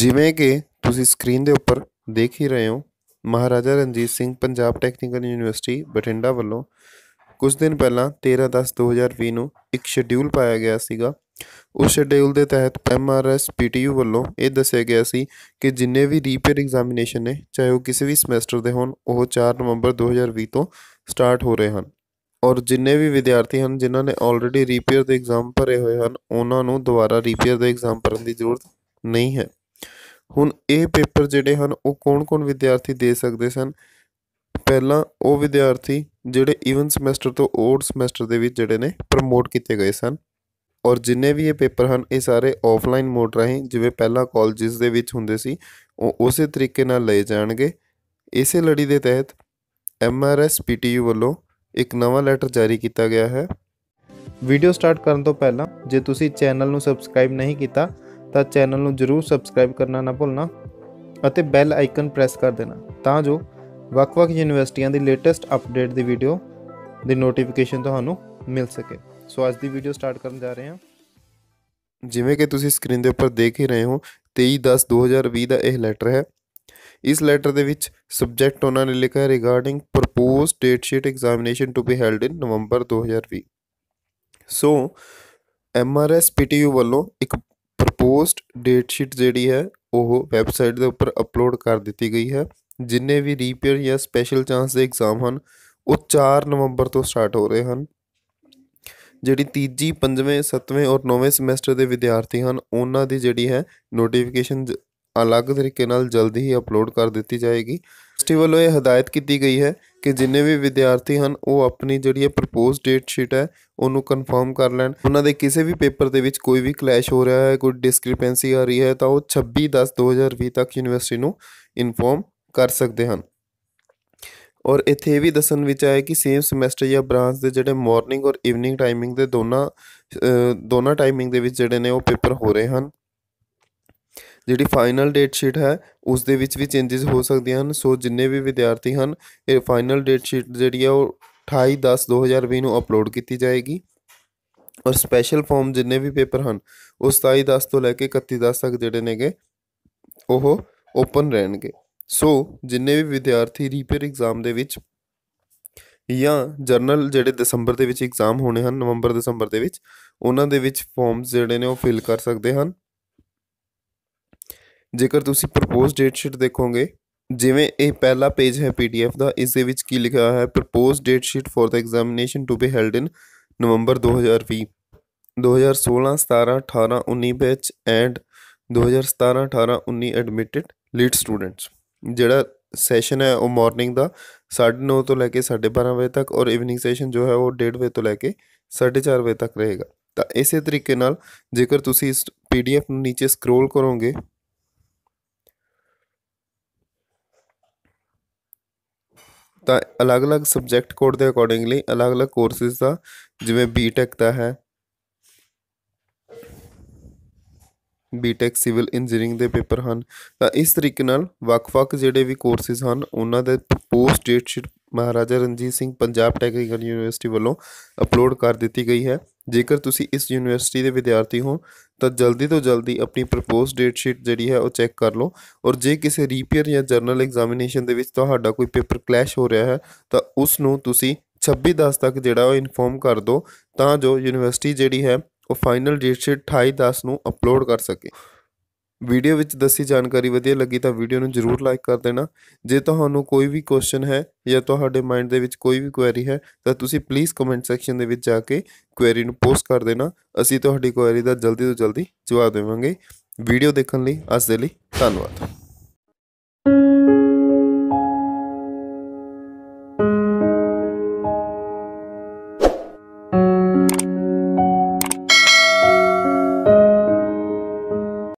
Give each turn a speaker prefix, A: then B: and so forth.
A: ਜਿਵੇਂ ਕਿ ਤੁਸੀਂ ਸਕਰੀਨ ਦੇ ਉੱਪਰ ਦੇਖ ਹੀ ਰਹੇ ਹੋ ਮਹਾਰਾਜਾ ਰਣਜੀਤ ਸਿੰਘ ਪੰਜਾਬ ਟੈਕਨੀਕਲ ਯੂਨੀਵਰਸਿਟੀ ਬਠਿੰਡਾ ਵੱਲੋਂ ਕੁਝ ਦਿਨ ਪਹਿਲਾਂ 13 10 2020 ਨੂੰ ਇੱਕ ਸ਼ਡਿਊਲ ਪਾਇਆ ਗਿਆ ਸੀਗਾ ਉਸ ਸ਼ਡਿਊਲ ਦੇ ਤਹਿਤ ਐਮਆਰਐਸ ਪੀਟੀਯੂ ਵੱਲੋਂ ਇਹ ਦੱਸਿਆ ਗਿਆ ਸੀ ਕਿ ਜਿੰਨੇ ਵੀ ਰੀਪੇਅਰ ਐਗਜ਼ਾਮੀਨੇਸ਼ਨ ਨੇ ਚਾਹੇ ਉਹ ਕਿਸੇ ਵੀ ਸਮੈਸਟਰ ਦੇ ਹੋਣ ਉਹ 4 ਨਵੰਬਰ 2020 ਤੋਂ ਸਟਾਰਟ ਹੋ ਰਹੇ ਹਨ ਔਰ ਜਿੰਨੇ ਵੀ ਵਿਦਿਆਰਥੀ ਹਨ ਜਿਨ੍ਹਾਂ ਨੇ ਆਲਰੇਡੀ ਰੀਪੇਅਰ ਦੇ ਐਗਜ਼ਾਮ ਭਰੇ ਹੋਏ ਹਨ ਉਹਨਾਂ ਨੂੰ ਦੁਬਾਰਾ ਰੀਪੇਅਰ ਦੇ ਐਗਜ਼ਾਮ ਭਰਨ ਦੀ ਜ਼ਰੂਰਤ ਨਹੀਂ ਹੈ ਹੁਣ ਇਹ ਪੇਪਰ ਜਿਹੜੇ ਹਨ ਉਹ ਕੌਣ-ਕੌਣ ਵਿਦਿਆਰਥੀ ਦੇ ਸਕਦੇ ਸਨ ਪਹਿਲਾਂ ਉਹ ਵਿਦਿਆਰਥੀ ਜਿਹੜੇ ਈਵਨ ਸਮੈਸਟਰ ਤੋਂ ਓਡ ਸਮੈਸਟਰ ਦੇ ਵਿੱਚ ਜਿਹੜੇ ਨੇ ਪ੍ਰਮੋਟ ਕੀਤੇ ਗਏ ਸਨ ਔਰ ਜਿੰਨੇ ਵੀ ਇਹ ਪੇਪਰ ਹਨ ਇਹ ਸਾਰੇ ਆਫਲਾਈਨ ਮੋਡ ਰਹੇ ਜਿਵੇਂ ਪਹਿਲਾਂ ਕਾਲਜਸ ਦੇ ਵਿੱਚ ਹੁੰਦੇ ਸੀ ਉਹ ਉਸੇ ਤਰੀਕੇ ਨਾਲ ਲਏ ਜਾਣਗੇ ਇਸੇ ਲੜੀ ਦੇ ਤਹਿਤ ਐਮਆਰਐਸ ਪੀਟੀਯੂ ਵੱਲੋਂ ਇੱਕ ਨਵਾਂ ਲੈਟਰ ਜਾਰੀ ਕੀਤਾ ਗਿਆ ਹੈ ਵੀਡੀਓ ਸਟਾਰਟ ਕਰਨ ਤੋਂ ਪਹਿਲਾਂ ਜੇ ਤੁਸੀਂ ਚੈਨਲ ਨੂੰ ਸਬਸਕ੍ਰਾਈਬ ਨਹੀਂ ਕੀਤਾ ਤਾਂ ਚੈਨਲ ਨੂੰ ਜਰੂਰ ਸਬਸਕ੍ਰਾਈਬ ਕਰਨਾ ਨਾ ਭੁੱਲਣਾ ਅਤੇ ਬੈਲ ਆਈਕਨ ਪ੍ਰੈਸ ਕਰ ਦੇਣਾ ਤਾਂ ਜੋ ਵੱਖ-ਵੱਖ ਯੂਨੀਵਰਸਿਟੀਆਂ ਦੀ ਲੇਟੈਸਟ ਅਪਡੇਟ ਦੀ ਵੀਡੀਓ ਦੀ ਨੋਟੀਫਿਕੇਸ਼ਨ ਤੁਹਾਨੂੰ ਮਿਲ ਸਕੇ ਸੋ ਅੱਜ ਦੀ ਵੀਡੀਓ ਸਟਾਰਟ ਕਰਨ ਜਾ ਰਹੇ ਹਾਂ ਜਿਵੇਂ ਕਿ ਤੁਸੀਂ ਸਕਰੀਨ ਦੇ ਉੱਪਰ ਦੇਖ ਹੀ ਰਹੇ ਹੋ 23 10 2020 ਦਾ ਇਹ ਲੈਟਰ ਹੈ ਇਸ ਲੈਟਰ ਦੇ ਵਿੱਚ ਸਬਜੈਕਟ ਉਹਨਾਂ ਨੇ ਲਿਖਿਆ regarding proposed date sheet examination to be held in November 2020 so MRS PTU ਵੱਲੋਂ ਇੱਕ ਪੋਸਟ ਡੇਟ ਸ਼ੀਟ ਜਿਹੜੀ ਹੈ ਉਹ ਵੈਬਸਾਈਟ ਦੇ ਉੱਪਰ ਅਪਲੋਡ ਕਰ ਦਿੱਤੀ ਗਈ ਹੈ ਜਿੰਨੇ ਵੀ ਰੀਪੇਅਰ ਜਾਂ ਸਪੈਸ਼ਲ ਚਾਂਸ ਦੇ ਐਗਜ਼ਾਮ ਹਨ ਉਹ 4 ਨਵੰਬਰ ਤੋਂ ਸਟਾਰਟ ਹੋ ਰਹੇ ਹਨ ਜਿਹੜੀ ਤੀਜੀ ਪੰਜਵੇਂ ਸੱਤਵੇਂ ਔਰ ਨੌਵੇਂ ਸਮੈਸਟਰ ਦੇ ਵਿਦਿਆਰਥੀ ਹਨ ਉਹਨਾਂ ਦੀ ਜਿਹੜੀ ਹੈ ਨੋਟੀਫਿਕੇਸ਼ਨ ਅਲੱਗ ਤਰੀਕੇ ਨਾਲ ਜਲਦੀ ਹੀ ਅਪਲੋਡ ਕਰ ਦਿੱਤੀ ਜਾਏਗੀ ਫੈਸਟੀਵਲ ਇਹ ਹਦਾਇਤ ਕੀਤੀ ਗਈ ਹੈ ਕਿ ਜਿੰਨੇ ਵੀ ਵਿਦਿਆਰਥੀ ਹਨ ਉਹ ਆਪਣੀ ਜਿਹੜੀ ਹੈ ਪ੍ਰਪੋਜ਼ ਡੇਟ ਸ਼ੀਟ ਹੈ ਉਹਨੂੰ ਕਨਫਰਮ ਕਰ ਲੈਣ ਉਹਨਾਂ ਦੇ ਕਿਸੇ ਵੀ ਪੇਪਰ ਦੇ ਵਿੱਚ ਕੋਈ ਵੀ ਕਲੈਸ਼ ਹੋ ਰਿਹਾ ਹੈ ਕੋਈ ਡਿਸਕ੍ਰਿਪੈਂਸੀ ਆ ਰਹੀ ਹੈ ਤਾਂ ਉਹ 26 10 2020 ਤੱਕ ਯੂਨੀਵਰਸਿਟੀ ਨੂੰ ਇਨਫੋਰਮ ਕਰ ਸਕਦੇ ਹਨ ਔਰ ਇੱਥੇ ਇਹ ਵੀ ਦੱਸਣ ਵਿੱਚ ਆਇਆ ਕਿ ਸੇਮ ਸਮੈਸਟਰ ਜਾਂ ਬ੍ਰਾਂਚ ਦੇ ਜਿਹੜੇ ਮਾਰਨਿੰਗ ਔਰ ਈਵਨਿੰਗ ਟਾਈਮਿੰਗ ਦੇ ਦੋਨਾਂ ਦੋਨਾਂ ਟਾਈਮਿੰਗ ਦੇ ਵਿੱਚ ਜਿਹੜੇ ਨੇ ਉਹ ਪੇਪਰ ਹੋ ਰਹੇ ਹਨ ਜਿਹੜੀ ਫਾਈਨਲ ਡੇਟ ਸ਼ੀਟ ਹੈ ਉਸ ਦੇ ਵਿੱਚ ਵੀ ਚੇਂਜਸ ਹੋ ਸਕਦੇ ਹਨ ਸੋ ਜਿੰਨੇ ਵੀ ਵਿਦਿਆਰਥੀ ਹਨ ਇਹ ਫਾਈਨਲ ਡੇਟ ਸ਼ੀਟ ਜਿਹੜੀ ਹੈ ਉਹ 28 10 2020 ਨੂੰ ਅਪਲੋਡ ਕੀਤੀ ਜਾਏਗੀ ਔਰ ਸਪੈਸ਼ਲ ਫਾਰਮ ਜਿੰਨੇ ਵੀ ਪੇਪਰ ਹਨ ਉਹ 27 10 ਤੋਂ ਲੈ ਕੇ 31 10 ਤੱਕ ਜਿਹੜੇ ਨੇਗੇ ਉਹ ਓਪਨ ਰਹਿਣਗੇ ਸੋ ਜਿੰਨੇ ਵੀ ਵਿਦਿਆਰਥੀ ਰੀਪੇਅਰ ਐਗਜ਼ਾਮ ਦੇ ਵਿੱਚ ਜਾਂ ਜਰਨਲ ਜਿਹੜੇ ਦਸੰਬਰ ਦੇ ਵਿੱਚ ਐਗਜ਼ਾਮ ਹੋਣੇ ਹਨ ਨਵੰਬਰ ਦਸੰਬਰ ਦੇ ਵਿੱਚ ਉਹਨਾਂ ਦੇ ਵਿੱਚ ਫਾਰਮਸ ਜਿਹੜੇ ਨੇ ਉਹ ਫਿਲ ਕਰ ਸਕਦੇ ਹਨ ਜੇਕਰ ਤੁਸੀਂ ਪ੍ਰਪੋਜ਼ ਡੇਟ ਸ਼ੀਟ ਦੇਖੋਗੇ ਜਿਵੇਂ ਇਹ ਪਹਿਲਾ ਪੇਜ ਹੈ ਪੀਡੀਐਫ ਦਾ ਇਸ ਦੇ ਵਿੱਚ ਕੀ ਲਿਖਿਆ ਹੋਇਆ ਹੈ propose date sheet for the examination to be held in November 2020 2016 17 18 19 batch and 2017 18 19 admitted LEET students ਜਿਹੜਾ ਸੈਸ਼ਨ ਹੈ ਉਹ ਮਾਰਨਿੰਗ ਦਾ 9:30 ਤੋਂ ਲੈ ਕੇ 12:30 ਵਜੇ ਤੱਕ ਔਰ ਇਵਨਿੰਗ ਸੈਸ਼ਨ ਜੋ ਹੈ ਉਹ 1:30 ਵਜੇ ਤੋਂ ਲੈ ਕੇ 4:30 ਵਜੇ ਤੱਕ ਰਹੇਗਾ ਤਾਂ ਇਸੇ ਤਰੀਕੇ ਨਾਲ ਜੇਕਰ ਤੁਸੀਂ ਇਸ ਪੀਡੀਐਫ ਨੂੰ ਨੀਚੇ ਸਕਰੋਲ ਕਰੋਗੇ ਤਾਂ ਅਲੱਗ-ਅਲੱਗ ਸਬਜੈਕਟ ਕੋਡ ਦੇ ਅਕੋਰਡਿੰਗਲੀ ਅਲੱਗ-ਅਲੱਗ ਕੋਰਸਿਸ ਦਾ ਜਿਵੇਂ ਬੀਟੈਕ ਦਾ ਹੈ ਬੀਟੈਕ ਸਿਵਲ ਇੰਜੀਨੀਅਰਿੰਗ ਦੇ ਪੇਪਰ ਹਨ ਤਾਂ ਇਸ ਤਰੀਕੇ ਨਾਲ ਵੱਖ-ਵੱਖ ਜਿਹੜੇ ਵੀ ਕੋਰਸਿਸ ਹਨ ਉਹਨਾਂ ਦੇ post date sheet Maharaja Ranjit Singh Punjab technical university ਵੱਲੋਂ ਅਪਲੋਡ ਕਰ ਦਿੱਤੀ ਗਈ ਹੈ ਜੇਕਰ ਤੁਸੀਂ ਇਸ ਯੂਨੀਵਰਸਿਟੀ ਦੇ ਵਿਦਿਆਰਥੀ ਹੋ ਤਾਂ ਜਲਦੀ ਤੋਂ ਜਲਦੀ ਆਪਣੀ ਪ੍ਰਪੋਜ਼ ਡੇਟ ਸ਼ੀਟ ਜਿਹੜੀ ਹੈ ਉਹ ਚੈੱਕ ਕਰ ਲਓ ਔਰ ਜੇ ਕਿਸੇ ਰੀਪੀਅਰ ਜਾਂ ਜਰਨਲ ਐਗਜ਼ਾਮੀਨੇਸ਼ਨ ਦੇ ਵਿੱਚ ਤੁਹਾਡਾ ਕੋਈ ਪੇਪਰ ਕਲੈਸ਼ ਹੋ ਰਿਹਾ ਹੈ ਤਾਂ ਉਸ ਨੂੰ ਤੁਸੀਂ 26 10 ਤੱਕ ਜਿਹੜਾ ਉਹ ਇਨਫੋਰਮ ਕਰ ਦਿਓ ਤਾਂ ਜੋ ਯੂਨੀਵਰਸਿਟੀ ਜਿਹੜੀ ਹੈ ਉਹ ਫਾਈਨਲ ਡੇਟ ਸ਼ੀਟ 28 10 ਨੂੰ ਅਪਲੋਡ ਕਰ ਸਕੇ ਵੀਡੀਓ ਵਿੱਚ ਦੱਸੀ ਜਾਣਕਾਰੀ ਵਧੀਆ ਲੱਗੀ ਤਾਂ ਵੀਡੀਓ ਨੂੰ ਜਰੂਰ ਲਾਈਕ ਕਰ ਦੇਣਾ ਜੇ ਤੁਹਾਨੂੰ ਕੋਈ ਵੀ ਕੁਐਸਚਨ ਹੈ ਜਾਂ ਤੁਹਾਡੇ ਮਾਈਂਡ ਦੇ ਵਿੱਚ ਕੋਈ ਵੀ ਕੁਐਰੀ ਹੈ ਤਾਂ ਤੁਸੀਂ ਪਲੀਜ਼ ਕਮੈਂਟ ਸੈਕਸ਼ਨ ਦੇ ਵਿੱਚ ਜਾ ਕੇ ਕੁਐਰੀ ਨੂੰ ਪੋਸਟ ਕਰ ਦੇਣਾ ਅਸੀਂ ਤੁਹਾਡੀ ਕੁਐਰੀ ਦਾ ਜਲਦੀ ਤੋਂ ਜਲਦੀ ਜਵਾਬ ਦੇਵਾਂਗੇ ਵੀਡੀਓ ਦੇਖਣ ਲਈ ਅੱਜ ਦੇ ਲਈ ਧੰਨਵਾਦ